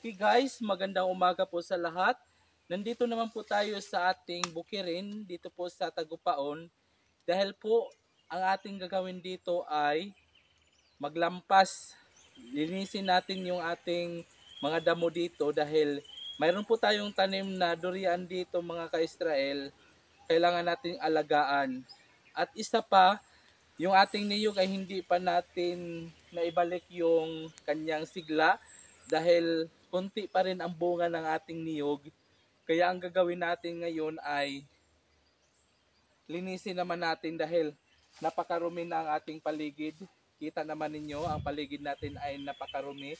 Okay guys, magandang umaga po sa lahat. Nandito naman po tayo sa ating bukirin, dito po sa Tagupaon. Dahil po, ang ating gagawin dito ay maglampas. Linisin natin yung ating mga damo dito dahil mayroon po tayong tanim na durian dito mga ka-Israel. Kailangan nating alagaan. At isa pa, yung ating niyog ay hindi pa natin naibalik yung kanyang sigla dahil konti pa rin ang bunga ng ating niyog. Kaya ang gagawin natin ngayon ay linisin naman natin dahil napakarumi na ang ating paligid. Kita naman ninyo, ang paligid natin ay napakarumi.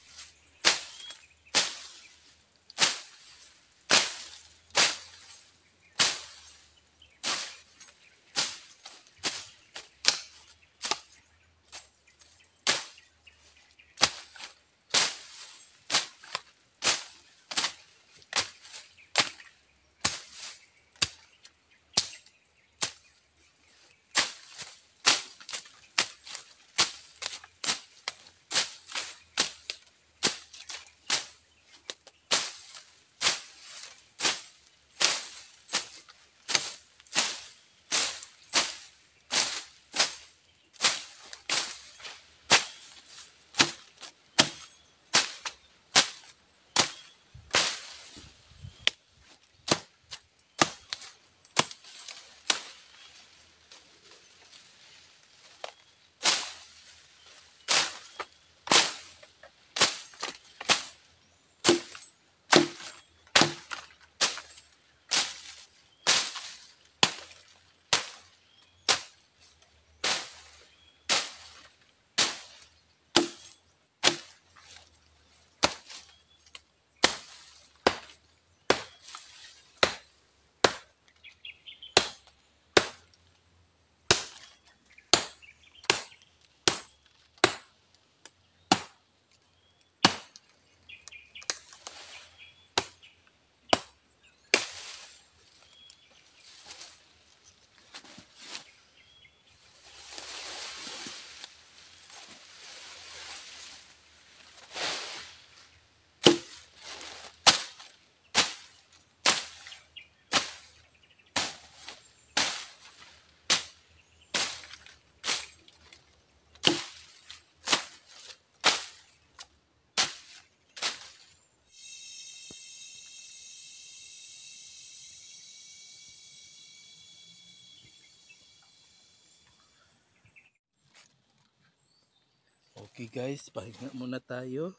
Okay guys, pahinga muna tayo.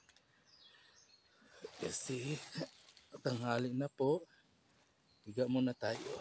Kasi tanghali na po. Higa muna tayo.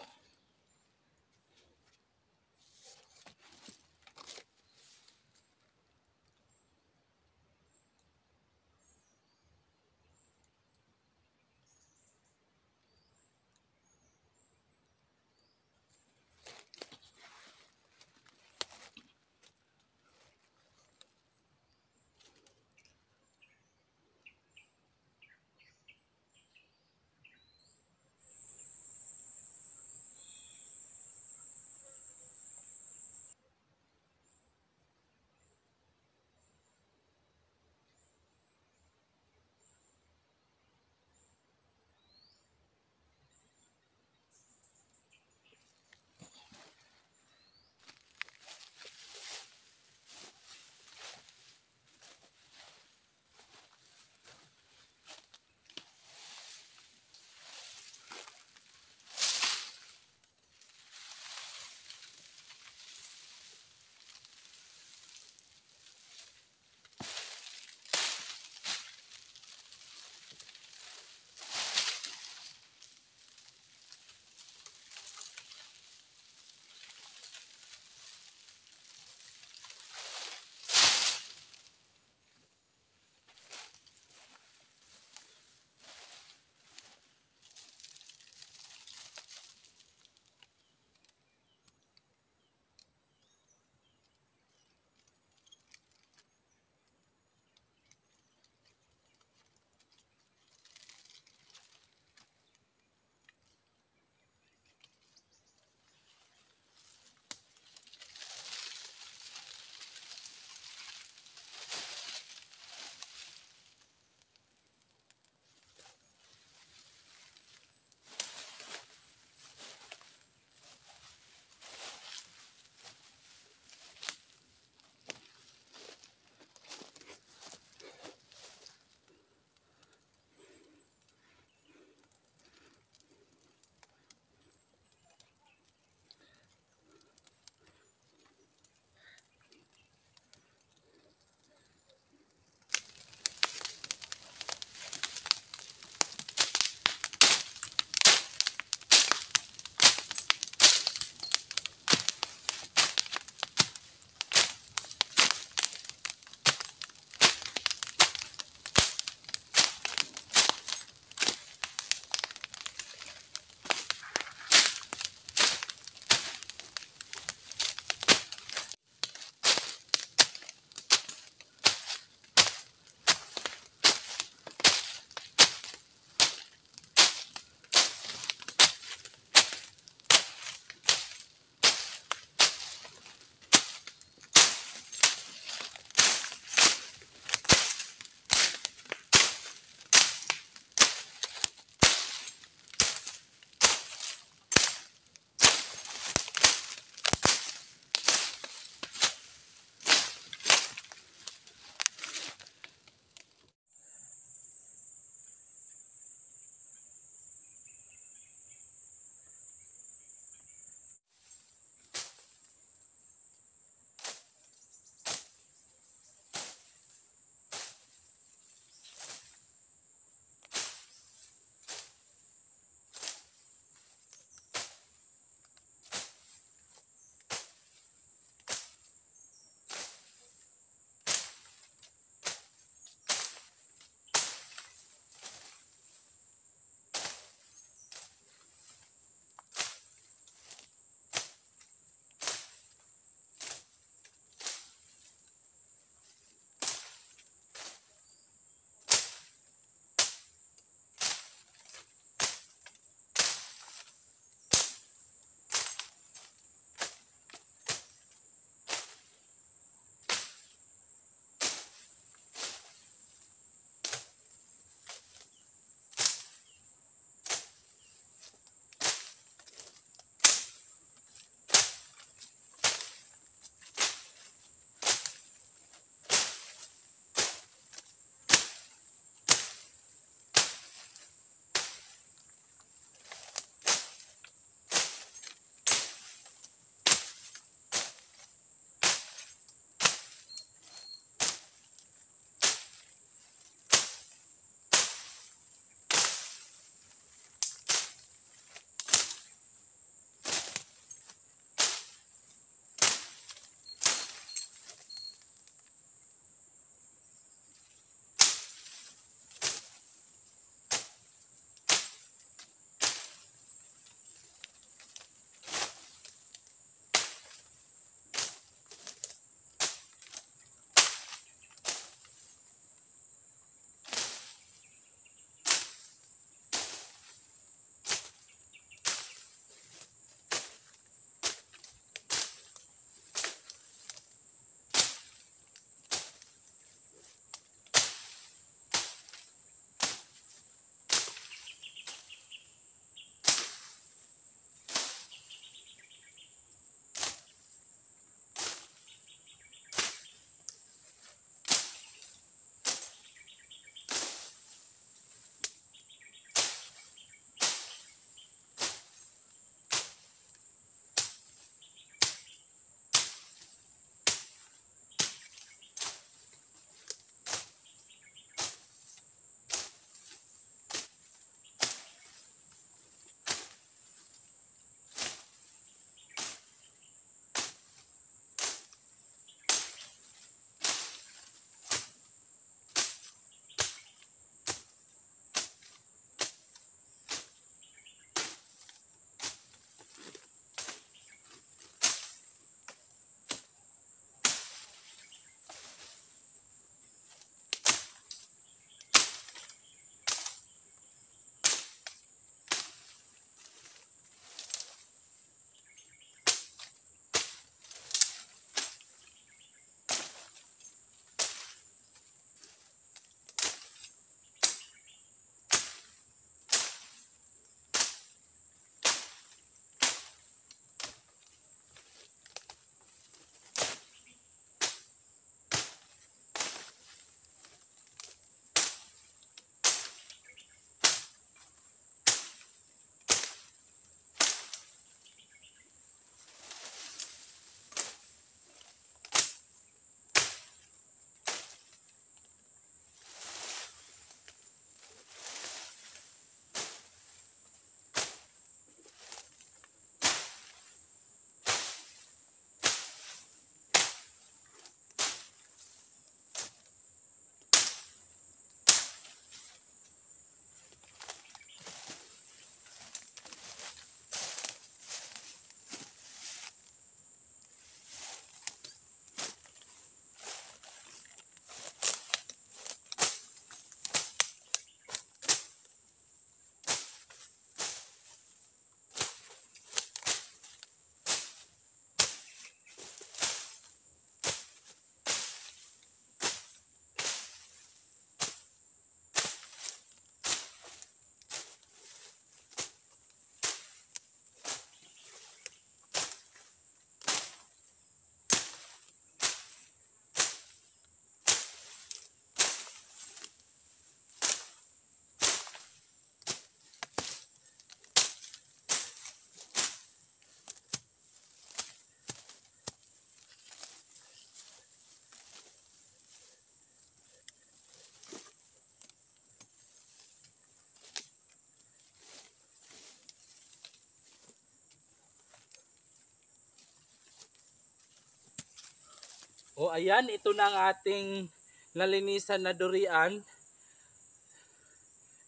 O ayan, ito na ang ating nalinisan na durian.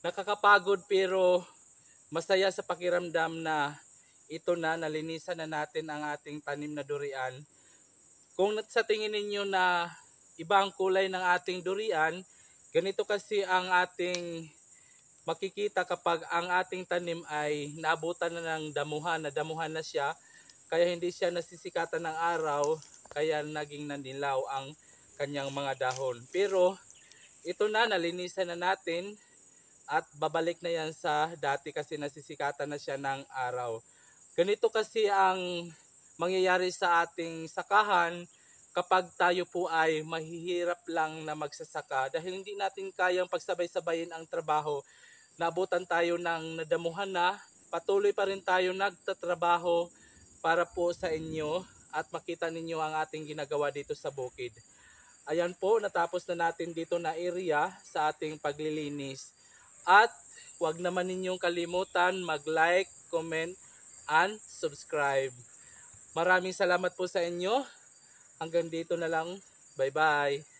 Nakakapagod pero masaya sa pakiramdam na ito na, nalinisan na natin ang ating tanim na durian. Kung sa tingin ninyo na iba ang kulay ng ating durian, ganito kasi ang ating makikita kapag ang ating tanim ay naabutan na ng damuhan, na damuhan na siya, kaya hindi siya nasisikatan ng araw, kaya naging nanilaw ang kanyang mga dahon. Pero ito na, nalinisan na natin at babalik na yan sa dati kasi nasisikatan na siya ng araw. Ganito kasi ang mangyayari sa ating sakahan kapag tayo po ay mahihirap lang na magsasaka dahil hindi natin kayang pagsabay-sabayin ang trabaho. Nabutan tayo ng nadamuhan na, patuloy pa rin tayo nagtatrabaho para po sa inyo at makita ninyo ang ating ginagawa dito sa bukid. Ayan po, natapos na natin dito na area sa ating paglilinis. At huwag naman ninyong kalimutan mag-like, comment, and subscribe. Maraming salamat po sa inyo. Hanggang dito na lang. Bye-bye.